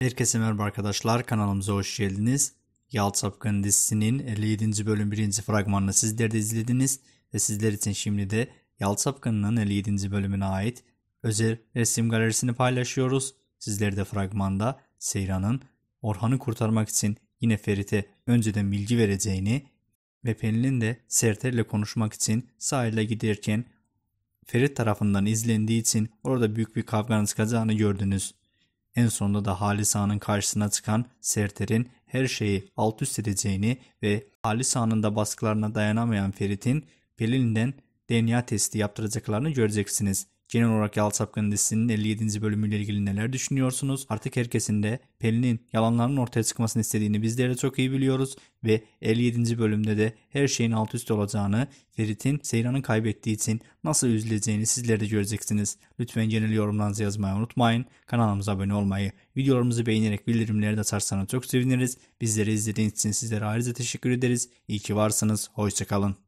Herkese merhaba arkadaşlar kanalımıza hoş geldiniz. Yalt Sapkın dizisinin 57. bölüm 1. fragmanını sizler de izlediniz ve sizler için şimdi de Yalt Sapkın'ın 57. bölümüne ait özel resim galerisini paylaşıyoruz. Sizler de fragmanda Seyran'ın Orhan'ı kurtarmak için yine Ferit'e önceden bilgi vereceğini ve Pelin'in de Serter'le konuşmak için sahile giderken Ferit tarafından izlendiği için orada büyük bir kavganın çıkacağını gördünüz. En sonunda da Halis Halisa'nın karşısına çıkan Serter'in her şeyi alt üst edeceğini ve Halisa'nın da baskılarına dayanamayan Ferit'in Pelin'den DNA testi yaptıracaklarını göreceksiniz. Genel olarak Yalı Sapkın dizisinin 57. bölümüyle ilgili neler düşünüyorsunuz? Artık herkesin de Pelin'in yalanlarının ortaya çıkmasını istediğini bizler de çok iyi biliyoruz ve 57. bölümde de her şeyin alt üst olacağını, Ferit'in Seyran'ı kaybettiği için nasıl üzüleceğini sizler de göreceksiniz. Lütfen genel yorumlarınızı yazmayı unutmayın. Kanalımıza abone olmayı, videolarımızı beğenerek bildirimleri de açarsanız çok seviniriz. Bizleri izlediğiniz için sizlere ayrıca teşekkür ederiz. İyi ki varsınız. Hoşçakalın.